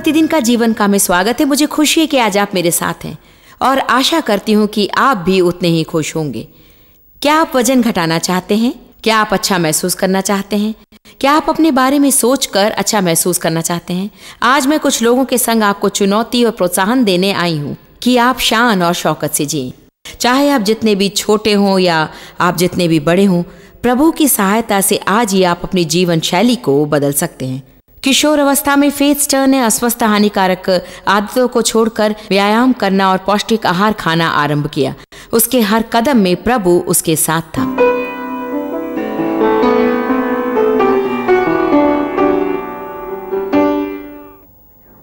प्रतिदिन का जीवन का में स्वागत है मुझे खुशी है कि आज आप मेरे साथ हैं और आशा करती हूँ कि आप भी उतने ही खुश होंगे क्या आप वजन घटाना चाहते हैं क्या आप अच्छा महसूस करना चाहते हैं क्या आप अपने बारे में सोचकर अच्छा महसूस करना चाहते हैं आज मैं कुछ लोगों के संग आपको चुनौती और प्रोत्साहन देने आई हूँ कि आप शान और शौकत से जिए चाहे आप जितने भी छोटे हों या आप जितने भी बड़े हों प्रभु की सहायता से आज ही आप अपनी जीवन शैली को बदल सकते हैं किशोर अवस्था में फेथ ने अस्वस्थ हानिकारक आदतों को छोड़कर व्यायाम करना और पौष्टिक आहार खाना आरंभ किया उसके हर कदम में प्रभु उसके साथ था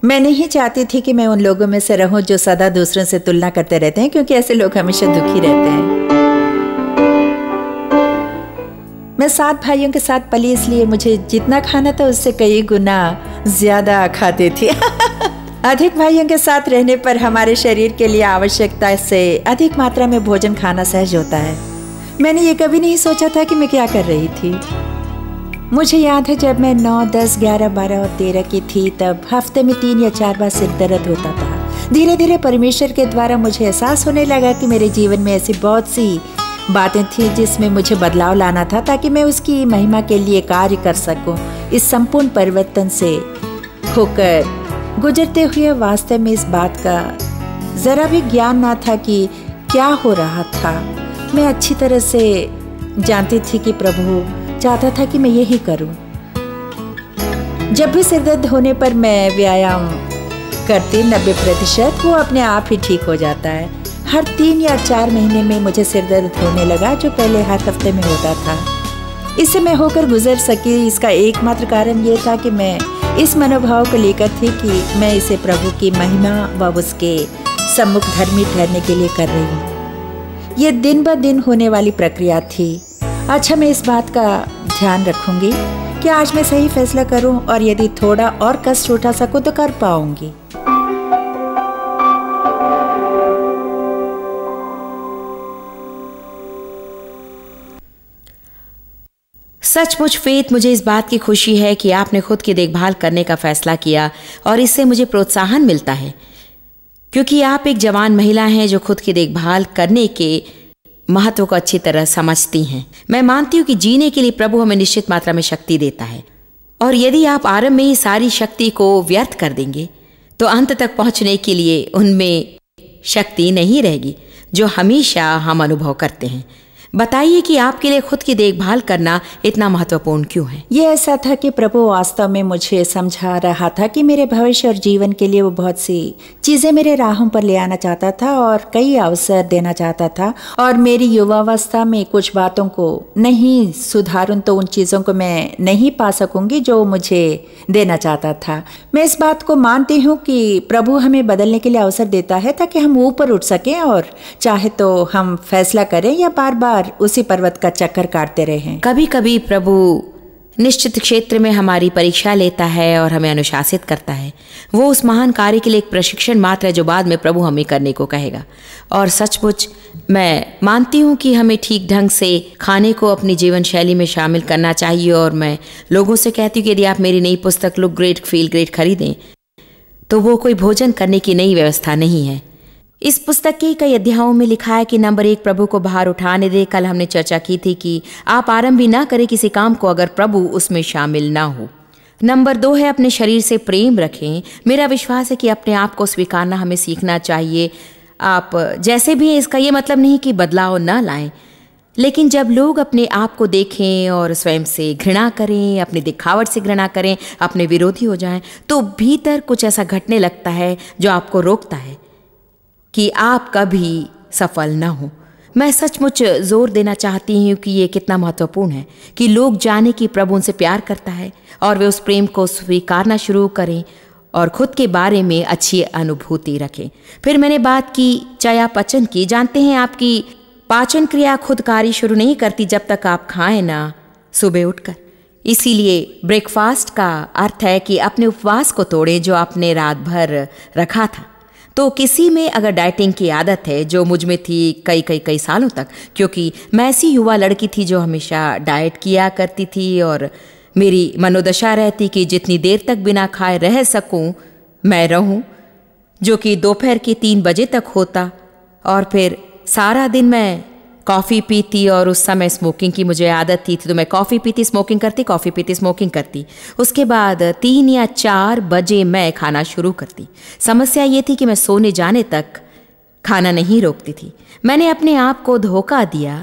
मैं नहीं चाहती थी कि मैं उन लोगों में से रहूं जो सदा दूसरों से तुलना करते रहते हैं क्योंकि ऐसे लोग हमेशा दुखी रहते हैं मैं सात भाइयों के साथ पली इसलिए मुझे जितना खाना था उससे कई गुना ज़्यादा खाते थे अधिक भाइयों के साथ रहने पर हमारे शरीर के लिए आवश्यकता से अधिक मात्रा में भोजन खाना सहज होता है मैंने ये कभी नहीं सोचा था कि मैं क्या कर रही थी मुझे याद है जब मैं 9, 10, 11, 12 और 13 की थी तब हफ्ते में तीन या चार बार सिर दर्द होता था धीरे धीरे परमेश्वर के द्वारा मुझे एहसास होने लगा कि मेरे जीवन में ऐसी बहुत सी बातें थी जिसमें मुझे बदलाव लाना था ताकि मैं उसकी महिमा के लिए कार्य कर सकूं। इस संपूर्ण परिवर्तन से होकर गुजरते हुए वास्तव में इस बात का ज़रा भी ज्ञान ना था कि क्या हो रहा था मैं अच्छी तरह से जानती थी कि प्रभु चाहता था कि मैं यही करूं। जब भी सिरदर्द होने पर मैं व्यायाम करती नब्बे प्रतिशत वो अपने आप ही ठीक हो जाता है हर तीन या चार महीने में मुझे सिर दर्द होने लगा जो पहले हर हफ्ते में होता था इससे मैं होकर गुजर सकी इसका एकमात्र कारण ये था कि मैं इस मनोभाव को लेकर थी कि मैं इसे प्रभु की महिमा व उसके सम्मुख धर्मी ठहरने के लिए कर रही हूँ ये दिन ब दिन होने वाली प्रक्रिया थी अच्छा मैं इस बात का ध्यान रखूँगी कि आज मैं सही फैसला करूँ और यदि थोड़ा और कष्ट उठा सकूँ तो कर पाऊँगी सचमुच फेत मुझे इस बात की खुशी है कि आपने खुद की देखभाल करने का फैसला किया और इससे मुझे प्रोत्साहन मिलता है क्योंकि आप एक जवान महिला हैं जो खुद की देखभाल करने के महत्व को अच्छी तरह समझती हैं मैं मानती हूँ कि जीने के लिए प्रभु हमें निश्चित मात्रा में शक्ति देता है और यदि आप आरंभ में ही सारी शक्ति को व्यर्थ कर देंगे तो अंत तक पहुँचने के लिए उनमें शक्ति नहीं रहेगी जो हमेशा हम अनुभव करते हैं बताइए कि आपके लिए खुद की देखभाल करना इतना महत्वपूर्ण क्यों है ये ऐसा था कि प्रभु वास्तव में मुझे समझा रहा था कि मेरे भविष्य और जीवन के लिए वो बहुत सी चीज़ें मेरे राहों पर ले आना चाहता था और कई अवसर देना चाहता था और मेरी युवावस्था में कुछ बातों को नहीं सुधारूं तो उन चीज़ों को मैं नहीं पा सकूँगी जो मुझे देना चाहता था मैं इस बात को मानती हूँ कि प्रभु हमें बदलने के लिए अवसर देता है ताकि हम ऊपर उठ सकें और चाहे तो हम फैसला करें या बार बार बार उसी पर्वत का चक्कर काटते रहे हैं कभी कभी प्रभु निश्चित क्षेत्र में हमारी परीक्षा लेता है और हमें अनुशासित करता है वो उस महान कार्य के लिए एक प्रशिक्षण मात्र है जो बाद में प्रभु हमें करने को कहेगा और सचमुच मैं मानती हूँ कि हमें ठीक ढंग से खाने को अपनी जीवन शैली में शामिल करना चाहिए और मैं लोगों से कहती हूँ कि यदि आप मेरी नई पुस्तक लुक ग्रेट फील ग्रेट खरीदें तो वो कोई भोजन करने की नई व्यवस्था नहीं है इस पुस्तक के कई अध्यायों में लिखा है कि नंबर एक प्रभु को बाहर उठाने दे कल हमने चर्चा की थी कि आप आरंभ भी ना करें किसी काम को अगर प्रभु उसमें शामिल ना हो नंबर दो है अपने शरीर से प्रेम रखें मेरा विश्वास है कि अपने आप को स्वीकारना हमें सीखना चाहिए आप जैसे भी इसका ये मतलब नहीं कि बदलाव न लाएं लेकिन जब लोग अपने आप को देखें और स्वयं से घृणा करें अपनी दिखावट से घृणा करें अपने विरोधी हो जाएं तो भीतर कुछ ऐसा घटने लगता है जो आपको रोकता है कि आप कभी सफल न हो मैं सचमुच जोर देना चाहती हूँ कि ये कितना महत्वपूर्ण है कि लोग जाने कि प्रभु उनसे प्यार करता है और वे उस प्रेम को स्वीकारना शुरू करें और खुद के बारे में अच्छी अनुभूति रखें फिर मैंने बात की चया पचन की जानते हैं आपकी पाचन क्रिया खुद कार्य शुरू नहीं करती जब तक आप खाएं ना सुबह उठकर इसीलिए ब्रेकफास्ट का अर्थ है कि अपने उपवास को तोड़ें जो आपने रात भर रखा था तो किसी में अगर डाइटिंग की आदत है जो मुझ में थी कई कई कई सालों तक क्योंकि मैं ऐसी युवा लड़की थी जो हमेशा डाइट किया करती थी और मेरी मनोदशा रहती कि जितनी देर तक बिना खाए रह सकूं मैं रहूं जो कि दोपहर के तीन बजे तक होता और फिर सारा दिन मैं कॉफ़ी पीती और उस समय स्मोकिंग की मुझे आदत थी तो मैं कॉफ़ी पीती स्मोकिंग करती कॉफ़ी पीती स्मोकिंग करती उसके बाद तीन या चार बजे मैं खाना शुरू करती समस्या ये थी कि मैं सोने जाने तक खाना नहीं रोकती थी मैंने अपने आप को धोखा दिया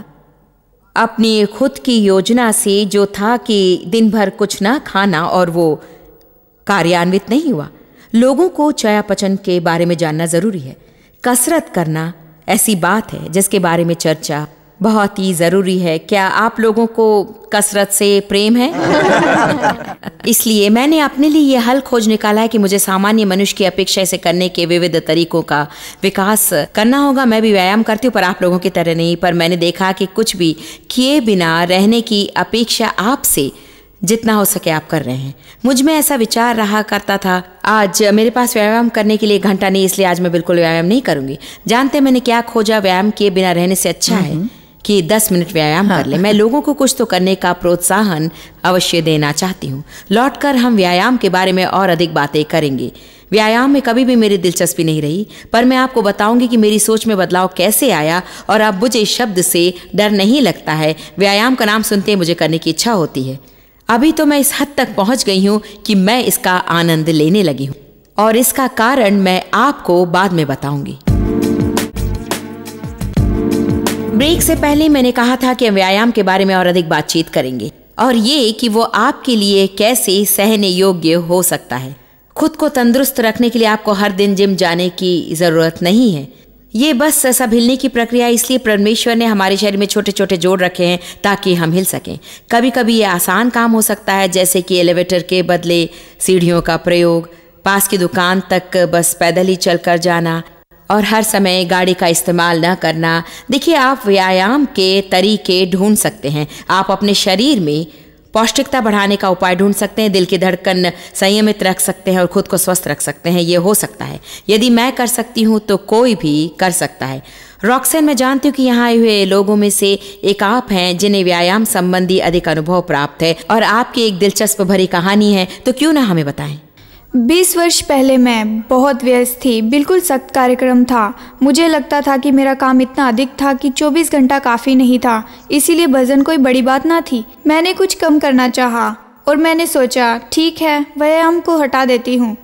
अपनी खुद की योजना से जो था कि दिन भर कुछ ना खाना और वो कार्यान्वित नहीं हुआ लोगों को चयापचन के बारे में जानना ज़रूरी है कसरत करना ऐसी बात है जिसके बारे में चर्चा बहुत ही ज़रूरी है क्या आप लोगों को कसरत से प्रेम है इसलिए मैंने अपने लिए यह हल खोज निकाला है कि मुझे सामान्य मनुष्य की अपेक्षा से करने के विविध तरीकों का विकास करना होगा मैं भी व्यायाम करती हूँ पर आप लोगों की तरह नहीं पर मैंने देखा कि कुछ भी किए बिना रहने की अपेक्षा आपसे जितना हो सके आप कर रहे हैं मुझ में ऐसा विचार रहा करता था आज मेरे पास व्यायाम करने के लिए घंटा नहीं इसलिए आज मैं बिल्कुल व्यायाम नहीं करूंगी जानते मैंने क्या खोजा व्यायाम किए बिना रहने से अच्छा है हम्म। कि दस मिनट व्यायाम हाँ, कर ले मैं लोगों को कुछ तो करने का प्रोत्साहन अवश्य देना चाहती हूँ लौट कर हम व्यायाम के बारे में और अधिक बातें करेंगे व्यायाम में कभी भी मेरी दिलचस्पी नहीं रही पर मैं आपको बताऊंगी कि मेरी सोच में बदलाव कैसे आया और अब मुझे इस शब्द से डर नहीं लगता है व्यायाम का नाम सुनते मुझे करने की इच्छा होती है अभी तो मैं इस हद तक पहुंच गई हूं कि मैं इसका आनंद लेने लगी हूं और इसका कारण मैं आपको बाद में बताऊंगी ब्रेक से पहले मैंने कहा था कि व्यायाम के बारे में और अधिक बातचीत करेंगे और ये कि वो आपके लिए कैसे सहने योग्य हो सकता है खुद को तंदुरुस्त रखने के लिए आपको हर दिन जिम जाने की ज़रूरत नहीं है ये बस सब हिलने की प्रक्रिया इसलिए परमेश्वर ने हमारे शरीर में छोटे छोटे जोड़ रखे हैं ताकि हम हिल सकें कभी कभी ये आसान काम हो सकता है जैसे कि एलिवेटर के बदले सीढ़ियों का प्रयोग पास की दुकान तक बस पैदल ही चल कर जाना और हर समय गाड़ी का इस्तेमाल न करना देखिए आप व्यायाम के तरीके ढूंढ सकते हैं आप अपने शरीर में पौष्टिकता बढ़ाने का उपाय ढूंढ सकते हैं दिल की धड़कन संयमित रख सकते हैं और खुद को स्वस्थ रख सकते हैं ये हो सकता है यदि मैं कर सकती हूँ तो कोई भी कर सकता है रॉक्सन मैं जानती हूँ कि यहाँ आए हुए लोगों में से एक आप हैं जिन्हें व्यायाम संबंधी अधिक अनुभव प्राप्त है और आपकी एक दिलचस्प भरी कहानी है तो क्यों ना हमें बताएं बीस वर्ष पहले मैं बहुत व्यस्त थी बिल्कुल सख्त कार्यक्रम था मुझे लगता था कि मेरा काम इतना अधिक था कि 24 घंटा काफ़ी नहीं था इसीलिए वजन कोई बड़ी बात ना थी मैंने कुछ कम करना चाहा और मैंने सोचा ठीक है व्यायाम को हटा देती हूँ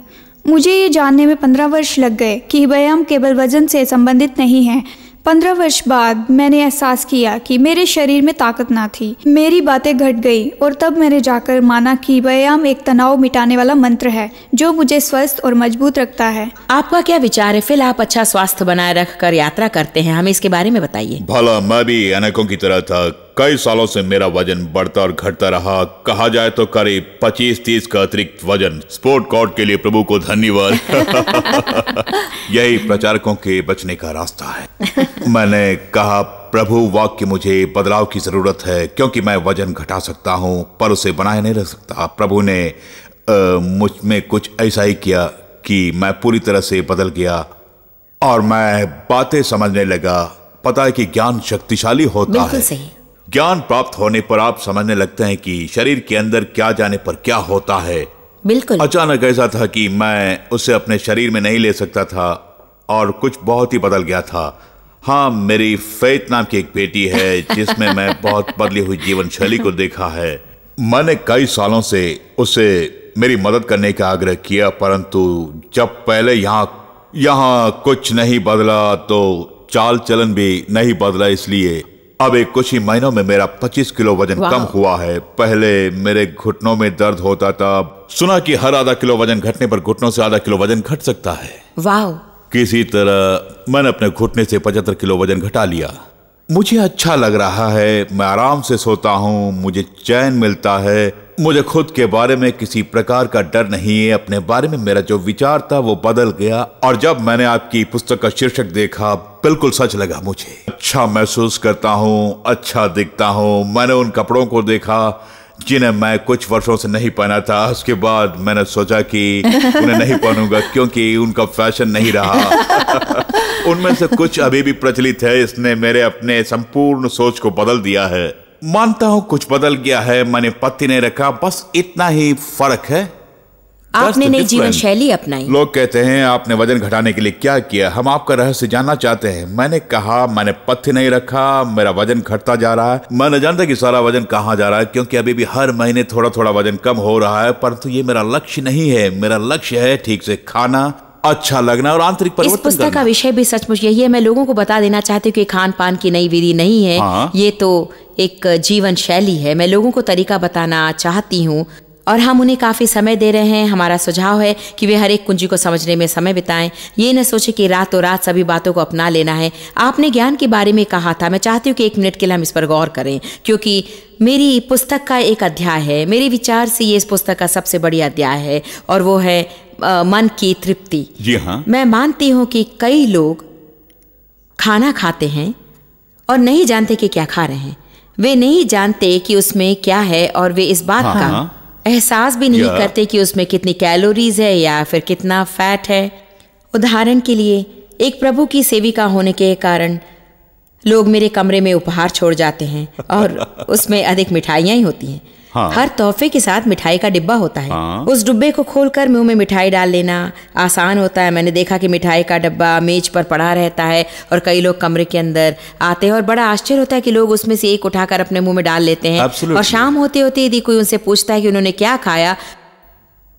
मुझे ये जानने में पंद्रह वर्ष लग गए कि व्यायाम केवल वजन से संबंधित नहीं है पंद्रह वर्ष बाद मैंने एहसास किया कि मेरे शरीर में ताकत ना थी मेरी बातें घट गई और तब मैंने जाकर माना कि व्यायाम एक तनाव मिटाने वाला मंत्र है जो मुझे स्वस्थ और मजबूत रखता है आपका क्या विचार है फिलहाल आप अच्छा स्वास्थ्य बनाए रख कर यात्रा करते हैं हमें इसके बारे में बताइए भला मैं भी अनेकों की तरह था कई सालों से मेरा वजन बढ़ता और घटता रहा कहा जाए तो करीब पच्चीस तीस का अतिरिक्त वजन स्पोर्ट कोर्ट के लिए प्रभु को धन्यवाद यही प्रचारकों के बचने का रास्ता है मैंने कहा प्रभु वाक्य मुझे बदलाव की जरूरत है क्योंकि मैं वजन घटा सकता हूँ पर उसे बनाए नहीं रख सकता प्रभु ने मुझ में कुछ ऐसा ही किया कि मैं पूरी तरह से बदल गया और मैं बातें समझने लगा पता है कि ज्ञान शक्तिशाली होता है सही। ज्ञान प्राप्त होने पर आप समझने लगते हैं कि शरीर के अंदर क्या जाने पर क्या होता है बिल्कुल अचानक ऐसा था कि मैं उसे अपने शरीर में नहीं ले सकता था और कुछ बहुत ही बदल गया था हाँ मेरी फैत नाम की एक बेटी है जिसमें मैं बहुत बदली हुई जीवन शैली को देखा है मैंने कई सालों से उसे मेरी मदद करने का आग्रह किया परंतु जब पहले यहाँ यहाँ कुछ नहीं बदला तो चाल चलन भी नहीं बदला इसलिए अब एक कुछ ही महीनों में मेरा 25 किलो वजन कम हुआ है पहले मेरे घुटनों में दर्द होता था सुना कि हर आधा किलो वजन घटने पर घुटनों से आधा किलो वजन घट सकता है वाह किसी तरह मैंने अपने घुटने से पचहत्तर किलो वजन घटा लिया मुझे अच्छा लग रहा है मैं आराम से सोता हूँ मुझे चैन मिलता है मुझे खुद के बारे में किसी प्रकार का डर नहीं है अपने बारे में मेरा जो विचार था वो बदल गया और जब मैंने आपकी पुस्तक का शीर्षक देखा बिल्कुल सच लगा मुझे अच्छा महसूस करता हूँ अच्छा दिखता हूँ मैंने उन कपड़ों को देखा जिन्हें मैं कुछ वर्षों से नहीं पहना था उसके बाद मैंने सोचा कि उन्हें नहीं पहनूंगा क्योंकि उनका फैशन नहीं रहा उनमें से कुछ अभी भी प्रचलित है इसने मेरे अपने संपूर्ण सोच को बदल दिया है मानता हूँ कुछ बदल गया है मैंने पति नहीं रखा बस इतना ही फर्क है आपने नई जीवन शैली अपनाई लोग कहते हैं आपने वजन घटाने के लिए क्या किया हम आपका रहस्य जानना चाहते हैं मैंने कहा मैंने पथ्य नहीं रखा मेरा वजन घटता जा रहा है मैं न जानता कि सारा वजन कहाँ जा रहा है क्योंकि अभी भी हर महीने थोड़ा थोड़ा वजन कम हो रहा है परंतु ये मेरा लक्ष्य नहीं है मेरा लक्ष्य है ठीक से खाना अच्छा लगना और आंतरिक इस पुस्तक का विषय भी सचमुच यही है मैं लोगों को बता देना चाहती हूँ कि खान पान की नई विधि नहीं है हाँ। ये तो एक जीवन शैली है मैं लोगों को तरीका बताना चाहती हूँ और हम उन्हें काफ़ी समय दे रहे हैं हमारा सुझाव है कि वे हर एक कुंजी को समझने में समय बिताएं ये न सोचें कि रातों रात सभी बातों को अपना लेना है आपने ज्ञान के बारे में कहा था मैं चाहती हूँ कि एक मिनट के लिए हम इस पर गौर करें क्योंकि मेरी पुस्तक का एक अध्याय है मेरे विचार से ये इस पुस्तक का सबसे बड़ी अध्याय है और वो है आ, मन की तृप्ति जी हाँ मैं मानती हूँ कि कई लोग खाना खाते हैं और नहीं जानते कि क्या खा रहे हैं वे नहीं जानते कि उसमें क्या है और वे इस बात हाँ, का हाँ। एहसास भी नहीं करते कि उसमें कितनी कैलोरीज है या फिर कितना फैट है उदाहरण के लिए एक प्रभु की सेविका होने के कारण लोग मेरे कमरे में उपहार छोड़ जाते हैं और उसमें अधिक मिठाइयाँ ही होती हैं हाँ। हर तोहफे के साथ मिठाई का डिब्बा होता है हाँ। उस डिब्बे को खोलकर मुंह में मिठाई डाल लेना आसान होता है मैंने देखा कि मिठाई का डिब्बा मेज पर पड़ा रहता है और कई लोग कमरे के अंदर आते हैं और बड़ा आश्चर्य होता है कि लोग उसमें से एक उठाकर अपने मुंह में डाल लेते हैं और शाम होते होते यदि कोई उनसे पूछता है कि उन्होंने क्या खाया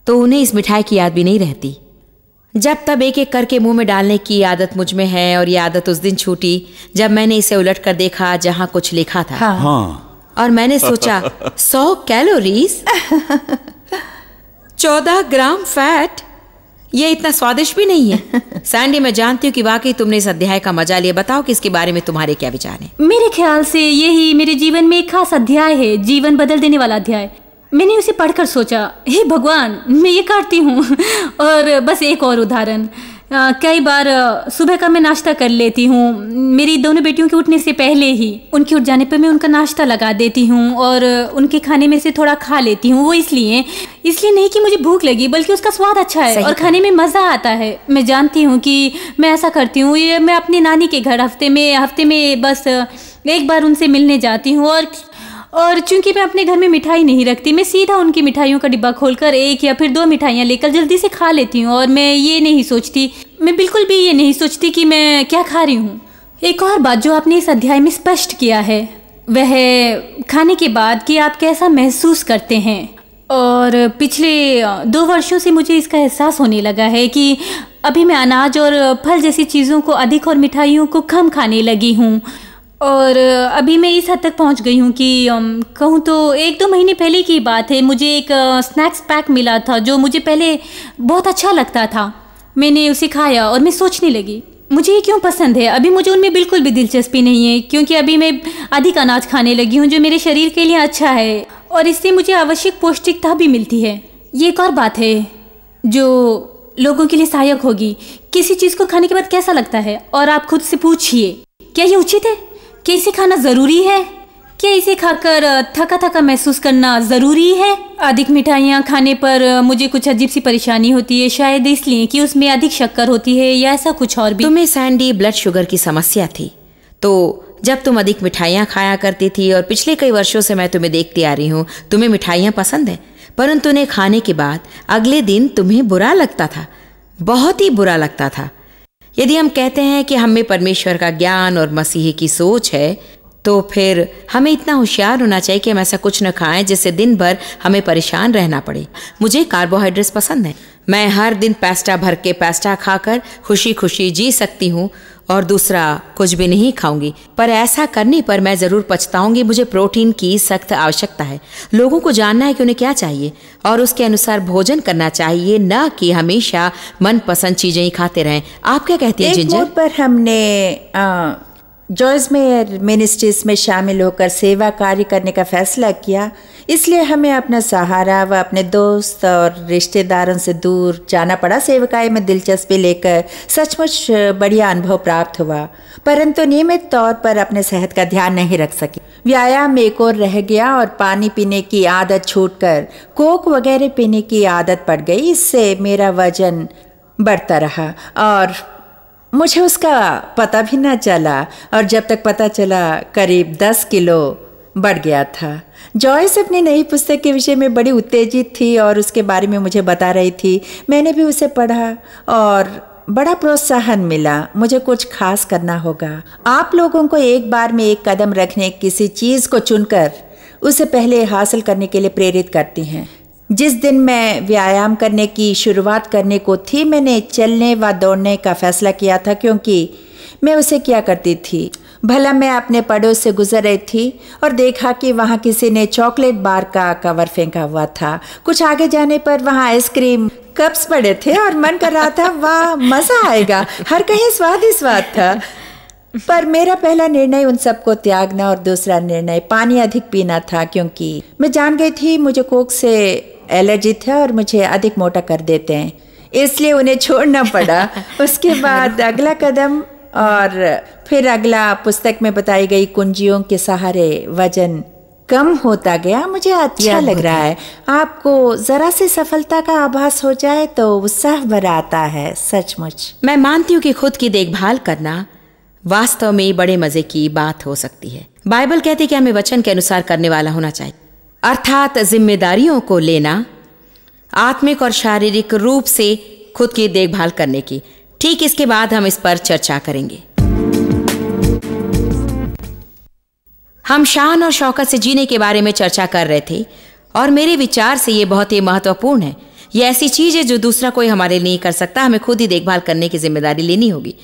तो उन्हें इस मिठाई की याद भी नहीं रहती जब तब एक एक करके मुंह में डालने की आदत मुझ में है और ये आदत उस दिन छूटी जब मैंने इसे उलट कर देखा जहाँ कुछ लिखा था हाँ। हाँ। और मैंने सोचा सौ कैलोरीज चौदह ग्राम फैट ये इतना स्वादिष्ट भी नहीं है सैंडी मैं जानती हूँ कि वाकई तुमने इस अध्याय का मजा लिया बताओ कि इसके बारे में तुम्हारे क्या विचार हैं मेरे ख्याल से यही मेरे जीवन में एक खास अध्याय है जीवन बदल देने वाला अध्याय मैंने उसे पढ़कर सोचा हे भगवान मैं ये करती हूँ और बस एक और उदाहरण कई बार सुबह का मैं नाश्ता कर लेती हूँ मेरी दोनों बेटियों के उठने से पहले ही उनके उठ जाने पर मैं उनका नाश्ता लगा देती हूँ और उनके खाने में से थोड़ा खा लेती हूँ वो इसलिए इसलिए नहीं कि मुझे भूख लगी बल्कि उसका स्वाद अच्छा है और खाने में मज़ा आता है मैं जानती हूँ कि मैं ऐसा करती हूँ ये मैं अपनी नानी के घर हफ्ते में हफ्ते में बस एक बार उनसे मिलने जाती हूँ और और चूंकि मैं अपने घर में मिठाई नहीं रखती मैं सीधा उनकी मिठाइयों का डिब्बा खोलकर एक या फिर दो मिठाइयाँ लेकर जल्दी से खा लेती हूँ और मैं ये नहीं सोचती मैं बिल्कुल भी ये नहीं सोचती कि मैं क्या खा रही हूँ एक और बात जो आपने इस अध्याय में स्पष्ट किया है वह खाने के बाद कि आप कैसा महसूस करते हैं और पिछले दो वर्षों से मुझे इसका एहसास होने लगा है कि अभी मैं अनाज और फल जैसी चीज़ों को अधिक और मिठाइयों को कम खाने लगी हूँ और अभी मैं इस हद तक पहुंच गई हूँ कि कहूँ तो एक दो महीने पहले की बात है मुझे एक स्नैक्स पैक मिला था जो मुझे पहले बहुत अच्छा लगता था मैंने उसे खाया और मैं सोचने लगी मुझे ये क्यों पसंद है अभी मुझे उनमें बिल्कुल भी दिलचस्पी नहीं है क्योंकि अभी मैं अधिक अनाज खाने लगी हूँ जो मेरे शरीर के लिए अच्छा है और इससे मुझे आवश्यक पौष्टिकता भी मिलती है ये एक और बात है जो लोगों के लिए सहायक होगी किसी चीज़ को खाने के बाद कैसा लगता है और आप खुद से पूछिए क्या ये उचित है क्या इसे खाना ज़रूरी है क्या इसे खाकर थका थका महसूस करना ज़रूरी है अधिक मिठाइयाँ खाने पर मुझे कुछ अजीब सी परेशानी होती है शायद इसलिए कि उसमें अधिक शक्कर होती है या ऐसा कुछ और भी तुम्हें सैंडी ब्लड शुगर की समस्या थी तो जब तुम अधिक मिठाइयाँ खाया करती थी और पिछले कई वर्षों से मैं तुम्हें देखती आ रही हूँ तुम्हें मिठाइयाँ पसंद है परंतु उन्हें खाने के बाद अगले दिन तुम्हें बुरा लगता था बहुत ही बुरा लगता था यदि हम कहते हैं कि हमें परमेश्वर का ज्ञान और मसीह की सोच है तो फिर हमें इतना होशियार होना चाहिए कि हम ऐसा कुछ न खाएं जिससे दिन भर हमें परेशान रहना पड़े मुझे कार्बोहाइड्रेट्स पसंद है मैं हर दिन पैस्टा भर के पैस्टा खाकर खुशी खुशी जी सकती हूँ और दूसरा कुछ भी नहीं खाऊंगी पर ऐसा करने पर मैं ज़रूर पछताऊंगी मुझे प्रोटीन की सख्त आवश्यकता है लोगों को जानना है कि उन्हें क्या चाहिए और उसके अनुसार भोजन करना चाहिए न कि हमेशा मनपसंद चीज़ें ही खाते रहें आप क्या कहती हैं जिंजर पर हमने आ... जॉयजमेयर मिनिस्ट्रीज में शामिल होकर सेवा कार्य करने का फैसला किया इसलिए हमें अपना सहारा व अपने दोस्त और रिश्तेदारों से दूर जाना पड़ा सेवकाई में दिलचस्पी लेकर सचमुच बढ़िया अनुभव प्राप्त हुआ परंतु नियमित तौर पर अपने सेहत का ध्यान नहीं रख सके व्यायाम एक और रह गया और पानी पीने की आदत छूटकर कोक वगैरह पीने की आदत पड़ गई इससे मेरा वजन बढ़ता रहा और मुझे उसका पता भी ना चला और जब तक पता चला करीब दस किलो बढ़ गया था जॉयस अपनी नई पुस्तक के विषय में बड़ी उत्तेजित थी और उसके बारे में मुझे बता रही थी मैंने भी उसे पढ़ा और बड़ा प्रोत्साहन मिला मुझे कुछ खास करना होगा आप लोगों को एक बार में एक कदम रखने किसी चीज़ को चुनकर उसे पहले हासिल करने के लिए प्रेरित करती हैं जिस दिन मैं व्यायाम करने की शुरुआत करने को थी मैंने चलने व दौड़ने का फैसला किया था क्योंकि मैं उसे क्या करती थी भला मैं अपने पड़ोस से गुजर रही थी और देखा कि वहाँ किसी ने चॉकलेट बार का कवर फेंका हुआ था कुछ आगे जाने पर वहाँ आइसक्रीम कप्स पड़े थे और मन कर रहा था वाह मज़ा आएगा हर कहीं स्वाद ही स्वाद था पर मेरा पहला निर्णय उन सबको त्यागना और दूसरा निर्णय पानी अधिक पीना था क्योंकि मैं जान गई थी मुझे कोक से एलर्जी था और मुझे अधिक मोटा कर देते हैं इसलिए उन्हें छोड़ना पड़ा उसके बाद अगला कदम और फिर अगला पुस्तक में बताई गई कुंजियों के सहारे वजन कम होता गया मुझे अच्छा लग रहा है आपको जरा सी सफलता का आभास हो जाए तो उत्साह भर आता है सचमुच मैं मानती हूँ कि खुद की देखभाल करना वास्तव में बड़े मजे की बात हो सकती है बाइबल कहती है कि हमें वचन के अनुसार करने वाला होना चाहिए अर्थात जिम्मेदारियों को लेना आत्मिक और शारीरिक रूप से खुद की देखभाल करने की ठीक इसके बाद हम इस पर चर्चा करेंगे हम शान और शौकत से जीने के बारे में चर्चा कर रहे थे और मेरे विचार से ये बहुत ही महत्वपूर्ण है ये ऐसी चीज है जो दूसरा कोई हमारे लिए नहीं कर सकता हमें खुद ही देखभाल करने की जिम्मेदारी लेनी होगी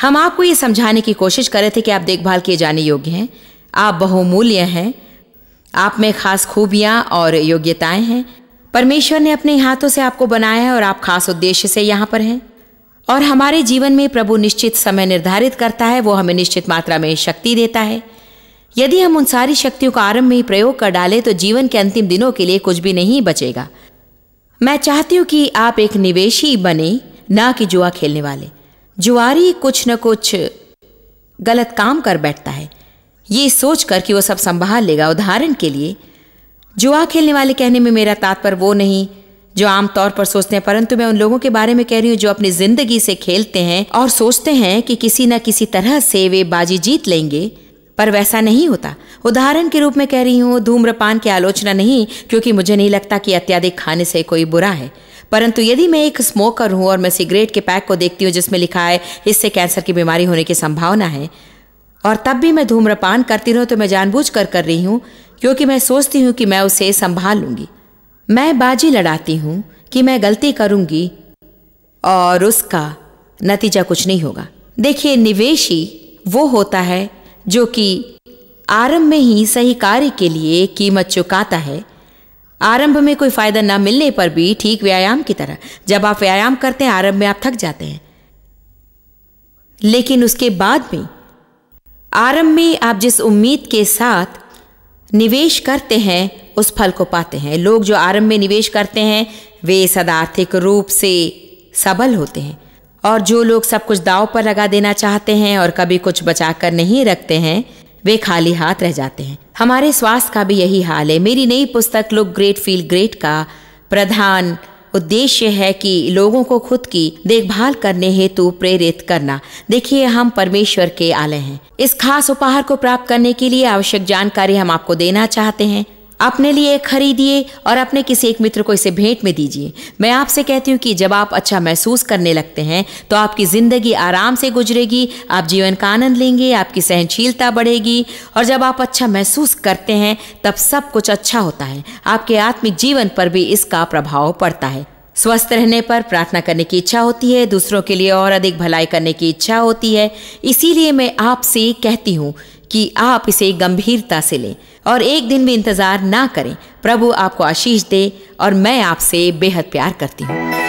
हम आपको ये समझाने की कोशिश कर रहे थे कि आप देखभाल किए जाने योग्य हैं आप बहुमूल्य हैं आप में खास खूबियाँ और योग्यताएं हैं परमेश्वर ने अपने हाथों से आपको बनाया है और आप खास उद्देश्य से यहाँ पर हैं और हमारे जीवन में प्रभु निश्चित समय निर्धारित करता है वो हमें निश्चित मात्रा में शक्ति देता है यदि हम उन सारी शक्तियों का आरंभ में ही प्रयोग कर डालें तो जीवन के अंतिम दिनों के लिए कुछ भी नहीं बचेगा मैं चाहती हूँ कि आप एक निवेशी बने ना कि जुआ खेलने वाले जुआरी कुछ न कुछ गलत काम कर बैठता है ये सोच कर कि वो सब संभाल लेगा उदाहरण के लिए जुआ खेलने वाले कहने में मेरा तात्पर्य वो नहीं जो आमतौर पर सोचते हैं परंतु मैं उन लोगों के बारे में कह रही हूँ जो अपनी जिंदगी से खेलते हैं और सोचते हैं कि किसी न किसी तरह से वे बाजी जीत लेंगे पर वैसा नहीं होता उदाहरण के रूप में कह रही हूँ धूम्रपान की आलोचना नहीं क्योंकि मुझे नहीं लगता कि अत्याधिक खाने से कोई बुरा है परंतु यदि मैं एक स्मोकर हूँ और मैं सिगरेट के पैक को देखती हूँ जिसमें लिखा है इससे कैंसर की बीमारी होने की संभावना है और तब भी मैं धूम्रपान करती रहूँ तो मैं जानबूझ कर कर रही हूँ क्योंकि मैं सोचती हूँ कि मैं उसे संभाल लूंगी मैं बाजी लड़ाती हूँ कि मैं गलती करूँगी और उसका नतीजा कुछ नहीं होगा देखिए निवेश ही वो होता है जो कि आरंभ में ही सही कार्य के लिए कीमत चुकाता है आरंभ में कोई फायदा ना मिलने पर भी ठीक व्यायाम की तरह जब आप व्यायाम करते हैं आरंभ में आप थक जाते हैं लेकिन उसके बाद में आरंभ में आप जिस उम्मीद के साथ निवेश करते हैं उस फल को पाते हैं लोग जो आरंभ में निवेश करते हैं वे सदा आर्थिक रूप से सबल होते हैं और जो लोग सब कुछ दाव पर लगा देना चाहते हैं और कभी कुछ बचा कर नहीं रखते हैं वे खाली हाथ रह जाते हैं हमारे स्वास्थ्य का भी यही हाल है मेरी नई पुस्तक लुक ग्रेट फील ग्रेट का प्रधान उद्देश्य है कि लोगों को खुद की देखभाल करने हेतु प्रेरित करना देखिए हम परमेश्वर के आलय हैं इस खास उपहार को प्राप्त करने के लिए आवश्यक जानकारी हम आपको देना चाहते हैं अपने लिए खरीदिए और अपने किसी एक मित्र को इसे भेंट में दीजिए मैं आपसे कहती हूँ कि जब आप अच्छा महसूस करने लगते हैं तो आपकी ज़िंदगी आराम से गुजरेगी आप जीवन का आनंद लेंगे आपकी सहनशीलता बढ़ेगी और जब आप अच्छा महसूस करते हैं तब सब कुछ अच्छा होता है आपके आत्मिक जीवन पर भी इसका प्रभाव पड़ता है स्वस्थ रहने पर प्रार्थना करने की इच्छा होती है दूसरों के लिए और अधिक भलाई करने की इच्छा होती है इसीलिए मैं आपसे कहती हूँ कि आप इसे गंभीरता से लें और एक दिन भी इंतजार ना करें प्रभु आपको आशीष दे और मैं आपसे बेहद प्यार करती हूँ